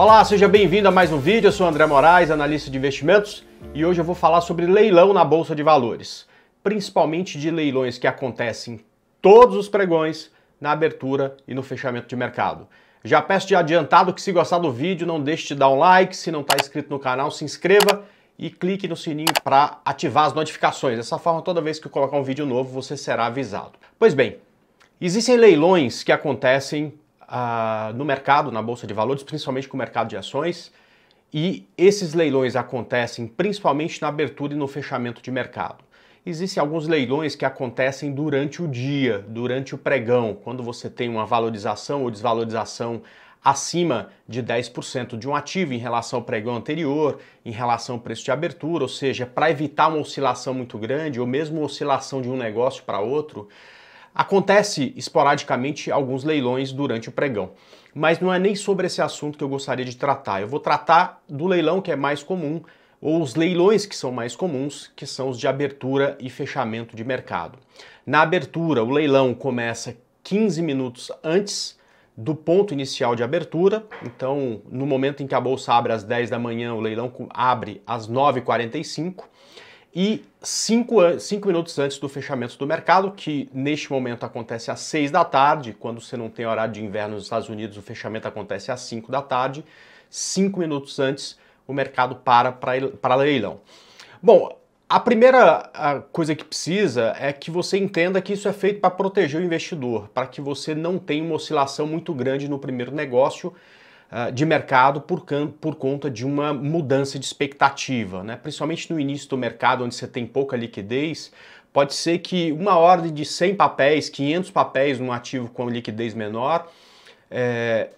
Olá, seja bem-vindo a mais um vídeo. Eu sou André Moraes, analista de investimentos, e hoje eu vou falar sobre leilão na bolsa de valores, principalmente de leilões que acontecem todos os pregões na abertura e no fechamento de mercado. Já peço de adiantado que se gostar do vídeo, não deixe de dar um like, se não está inscrito no canal, se inscreva e clique no sininho para ativar as notificações. Dessa forma, toda vez que eu colocar um vídeo novo, você será avisado. Pois bem, existem leilões que acontecem no mercado, na bolsa de valores, principalmente com o mercado de ações. E esses leilões acontecem principalmente na abertura e no fechamento de mercado. Existem alguns leilões que acontecem durante o dia, durante o pregão, quando você tem uma valorização ou desvalorização acima de 10% de um ativo em relação ao pregão anterior, em relação ao preço de abertura, ou seja, para evitar uma oscilação muito grande ou mesmo oscilação de um negócio para outro, Acontece esporadicamente alguns leilões durante o pregão, mas não é nem sobre esse assunto que eu gostaria de tratar. Eu vou tratar do leilão que é mais comum, ou os leilões que são mais comuns, que são os de abertura e fechamento de mercado. Na abertura, o leilão começa 15 minutos antes do ponto inicial de abertura. Então, no momento em que a bolsa abre às 10 da manhã, o leilão abre às 9h45 e 5 minutos antes do fechamento do mercado, que neste momento acontece às 6 da tarde, quando você não tem horário de inverno nos Estados Unidos, o fechamento acontece às 5 da tarde, 5 minutos antes o mercado para para leilão. Bom, a primeira coisa que precisa é que você entenda que isso é feito para proteger o investidor, para que você não tenha uma oscilação muito grande no primeiro negócio, ah, de mercado por, por conta de uma mudança de expectativa, né? principalmente no início do mercado, onde você tem pouca liquidez, pode ser que uma ordem de 100 papéis, 500 papéis num ativo com liquidez menor, é,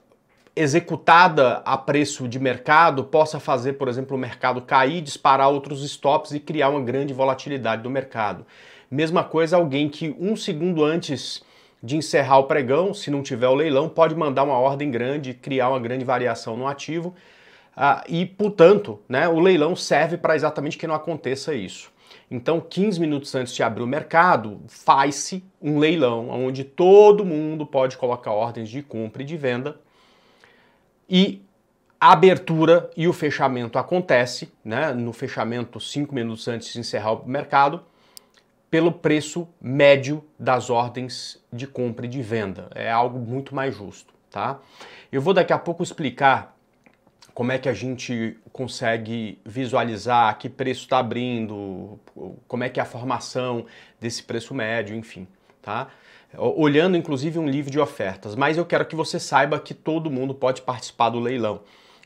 executada a preço de mercado, possa fazer, por exemplo, o mercado cair, disparar outros stops e criar uma grande volatilidade do mercado. Mesma coisa alguém que um segundo antes de encerrar o pregão, se não tiver o leilão, pode mandar uma ordem grande, criar uma grande variação no ativo. Ah, e, portanto, né, o leilão serve para exatamente que não aconteça isso. Então, 15 minutos antes de abrir o mercado, faz-se um leilão onde todo mundo pode colocar ordens de compra e de venda. E a abertura e o fechamento acontece, né, no fechamento 5 minutos antes de encerrar o mercado pelo preço médio das ordens de compra e de venda. É algo muito mais justo, tá? Eu vou daqui a pouco explicar como é que a gente consegue visualizar que preço está abrindo, como é que é a formação desse preço médio, enfim, tá? Olhando inclusive um livro de ofertas, mas eu quero que você saiba que todo mundo pode participar do leilão.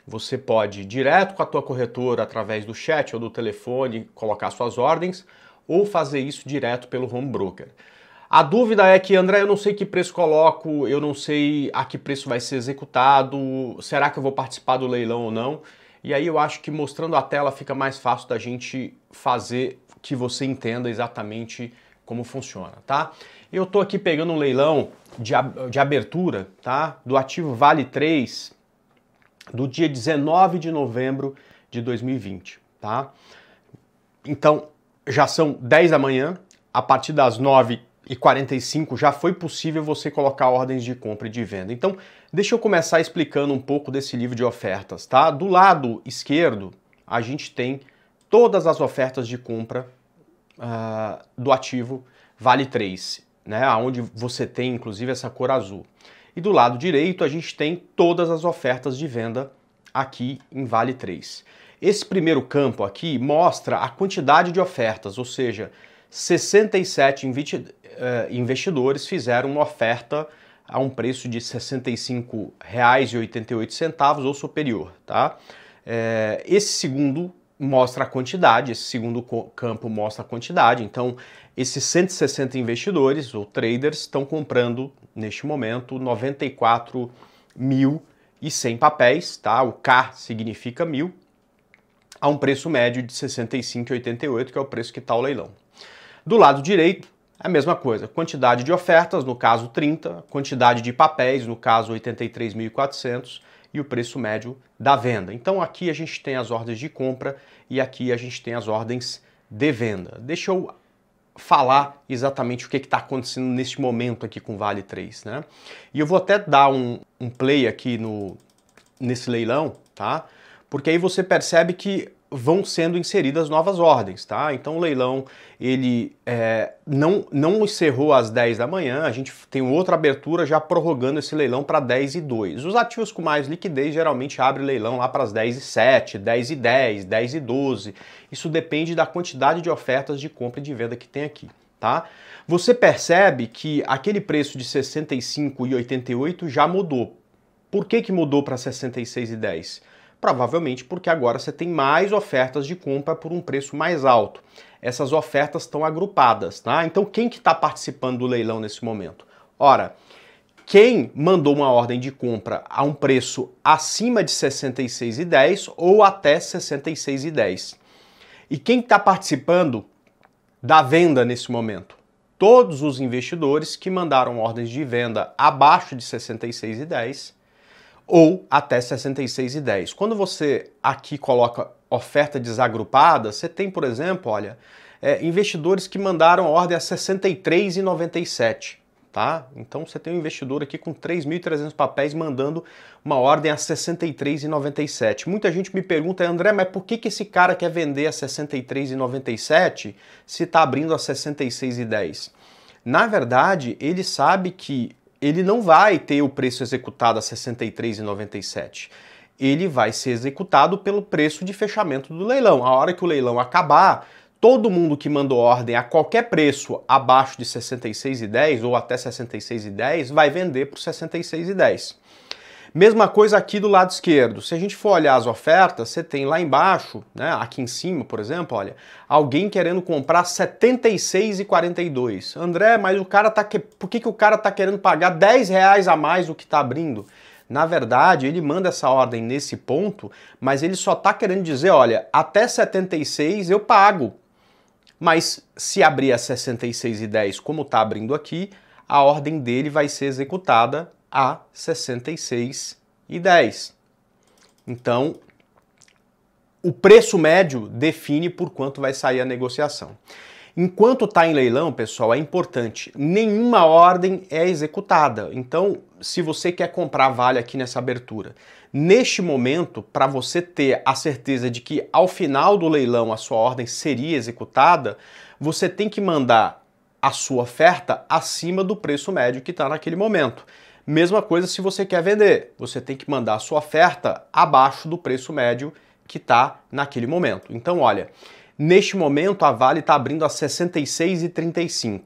Você pode direto com a tua corretora através do chat ou do telefone colocar suas ordens ou fazer isso direto pelo home broker. A dúvida é que, André, eu não sei que preço coloco, eu não sei a que preço vai ser executado, será que eu vou participar do leilão ou não? E aí eu acho que mostrando a tela fica mais fácil da gente fazer que você entenda exatamente como funciona, tá? Eu estou aqui pegando um leilão de, de abertura, tá? Do ativo Vale 3, do dia 19 de novembro de 2020, tá? Então, já são 10 da manhã, a partir das 9 e 45 já foi possível você colocar ordens de compra e de venda. Então, deixa eu começar explicando um pouco desse livro de ofertas, tá? Do lado esquerdo, a gente tem todas as ofertas de compra uh, do ativo Vale 3, né? Onde você tem inclusive essa cor azul. E do lado direito, a gente tem todas as ofertas de venda aqui em Vale 3. Esse primeiro campo aqui mostra a quantidade de ofertas, ou seja, 67 eh, investidores fizeram uma oferta a um preço de R$ 65,88 ou superior. Tá? Eh, esse segundo mostra a quantidade, esse segundo campo mostra a quantidade, então esses 160 investidores ou traders estão comprando neste momento 94 mil e 100 papéis, tá? O K significa mil, a um preço médio de 65,88, que é o preço que está o leilão. Do lado direito, a mesma coisa, quantidade de ofertas, no caso 30, quantidade de papéis, no caso 83.400, e o preço médio da venda. Então aqui a gente tem as ordens de compra e aqui a gente tem as ordens de venda. Deixa eu falar exatamente o que está acontecendo neste momento aqui com Vale 3, né? E eu vou até dar um, um play aqui no, nesse leilão, tá? Porque aí você percebe que vão sendo inseridas novas ordens, tá? Então o leilão ele é, não, não encerrou às 10 da manhã, a gente tem outra abertura já prorrogando esse leilão para 10 e 2. Os ativos com mais liquidez geralmente abrem leilão lá para as 10 e 7, 10 e 10, 10 e 12. Isso depende da quantidade de ofertas de compra e de venda que tem aqui. Tá? Você percebe que aquele preço de 65,88 já mudou. Por que, que mudou para 66,10? Provavelmente porque agora você tem mais ofertas de compra por um preço mais alto. Essas ofertas estão agrupadas, tá? Então quem que está participando do leilão nesse momento? Ora, quem mandou uma ordem de compra a um preço acima de 66,10 ou até 66,10. E quem está participando da venda nesse momento? Todos os investidores que mandaram ordens de venda abaixo de 66,10 ou até 66,10. Quando você aqui coloca oferta desagrupada, você tem, por exemplo, olha, é, investidores que mandaram ordem a 63,97. Tá? Então você tem um investidor aqui com 3.300 papéis mandando uma ordem a 63,97. Muita gente me pergunta, André, mas por que, que esse cara quer vender a 63,97 se está abrindo a 66,10? Na verdade, ele sabe que ele não vai ter o preço executado a R$ 63,97. Ele vai ser executado pelo preço de fechamento do leilão. A hora que o leilão acabar, todo mundo que mandou ordem a qualquer preço abaixo de 66,10 ou até 66,10 vai vender por 66,10. Mesma coisa aqui do lado esquerdo. Se a gente for olhar as ofertas, você tem lá embaixo, né, aqui em cima, por exemplo, olha, alguém querendo comprar 76,42. André, mas o cara tá que... por que, que o cara tá querendo pagar 10 reais a mais do que está abrindo? Na verdade, ele manda essa ordem nesse ponto, mas ele só está querendo dizer, olha, até 76 eu pago. Mas se abrir a 66,10 como está abrindo aqui, a ordem dele vai ser executada a 66,10. Então, o preço médio define por quanto vai sair a negociação. Enquanto está em leilão, pessoal, é importante, nenhuma ordem é executada. Então, se você quer comprar vale aqui nessa abertura, neste momento, para você ter a certeza de que ao final do leilão a sua ordem seria executada, você tem que mandar a sua oferta acima do preço médio que está naquele momento. Mesma coisa se você quer vender, você tem que mandar a sua oferta abaixo do preço médio que está naquele momento. Então, olha, neste momento a Vale está abrindo a 66,35.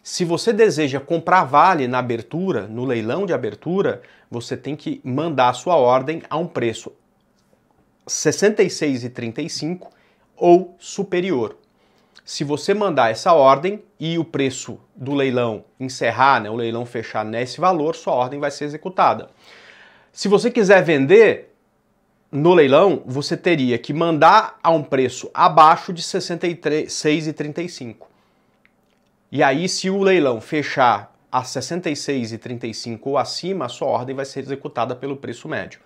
Se você deseja comprar Vale na abertura, no leilão de abertura, você tem que mandar a sua ordem a um preço 66,35 ou superior se você mandar essa ordem e o preço do leilão encerrar, né, o leilão fechar nesse valor, sua ordem vai ser executada. Se você quiser vender no leilão, você teria que mandar a um preço abaixo de 66,35. E aí, se o leilão fechar a 66,35 ou acima, a sua ordem vai ser executada pelo preço médio.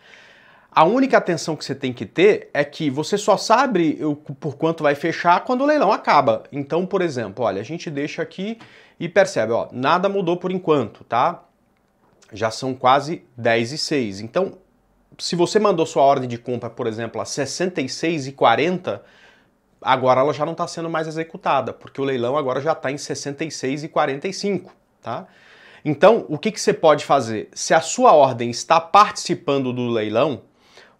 A única atenção que você tem que ter é que você só sabe por quanto vai fechar quando o leilão acaba. Então, por exemplo, olha, a gente deixa aqui e percebe, ó, nada mudou por enquanto, tá? Já são quase 10 e 6. Então, se você mandou sua ordem de compra, por exemplo, a 66 e 40, agora ela já não está sendo mais executada, porque o leilão agora já está em 66 e 45, tá? Então, o que, que você pode fazer? Se a sua ordem está participando do leilão,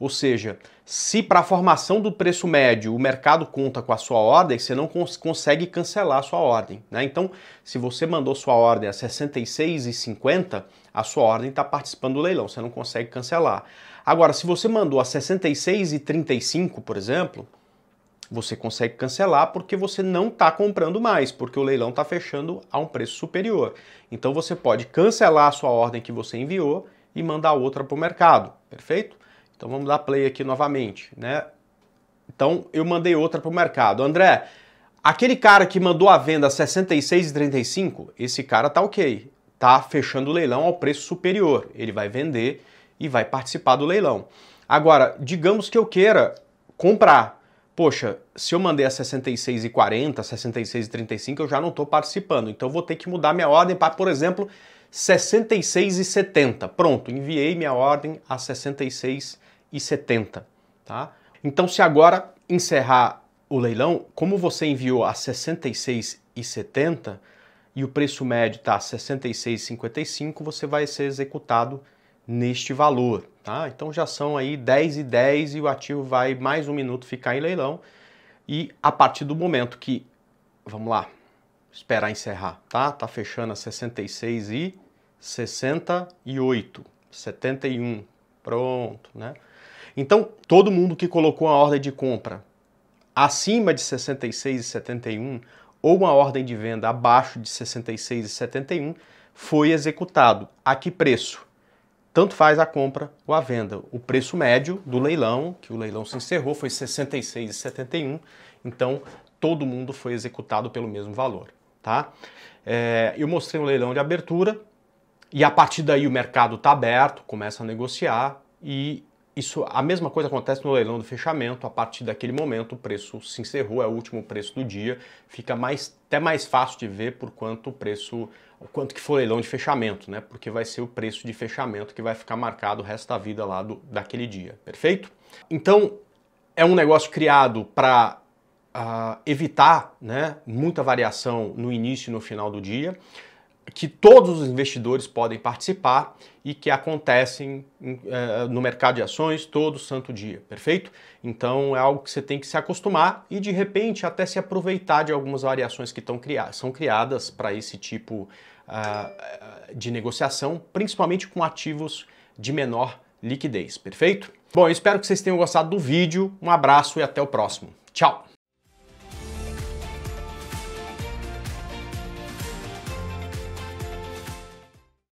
ou seja, se para a formação do preço médio o mercado conta com a sua ordem, você não cons consegue cancelar a sua ordem. Né? Então, se você mandou sua ordem a 66,50, a sua ordem está participando do leilão, você não consegue cancelar. Agora, se você mandou a 66,35, por exemplo, você consegue cancelar porque você não está comprando mais, porque o leilão está fechando a um preço superior. Então você pode cancelar a sua ordem que você enviou e mandar outra para o mercado, perfeito? Então vamos dar play aqui novamente, né? Então eu mandei outra para o mercado. André, aquele cara que mandou a venda 66,35, esse cara tá ok. Tá fechando o leilão ao preço superior. Ele vai vender e vai participar do leilão. Agora, digamos que eu queira comprar. Poxa, se eu mandei a 66,40, 66,35, eu já não estou participando. Então vou ter que mudar minha ordem para, por exemplo, 66,70. Pronto, enviei minha ordem a 66,70 e 70, tá? Então, se agora encerrar o leilão, como você enviou a 66,70 e o preço médio está 66,55, você vai ser executado neste valor, tá? Então já são aí 10 e 10 e o ativo vai mais um minuto ficar em leilão e a partir do momento que, vamos lá, esperar encerrar, tá? Tá fechando a 66 e 68, 71, pronto, né? Então, todo mundo que colocou uma ordem de compra acima de 66 e ou uma ordem de venda abaixo de 66 e foi executado. A que preço? Tanto faz a compra ou a venda. O preço médio do leilão, que o leilão se encerrou, foi 66 e Então, todo mundo foi executado pelo mesmo valor, tá? É, eu mostrei um leilão de abertura e a partir daí o mercado está aberto, começa a negociar e isso, a mesma coisa acontece no leilão do fechamento. A partir daquele momento, o preço se encerrou, é o último preço do dia. Fica mais, até mais fácil de ver por quanto o preço, o quanto que foi o leilão de fechamento, né? Porque vai ser o preço de fechamento que vai ficar marcado o resto da vida lá do, daquele dia. Perfeito? Então, é um negócio criado para uh, ah, evitar né, muita variação no início e no final do dia que todos os investidores podem participar e que acontecem é, no mercado de ações todo santo dia, perfeito? Então é algo que você tem que se acostumar e de repente até se aproveitar de algumas variações que estão criadas, são criadas para esse tipo uh, de negociação, principalmente com ativos de menor liquidez, perfeito? Bom, eu espero que vocês tenham gostado do vídeo, um abraço e até o próximo. Tchau!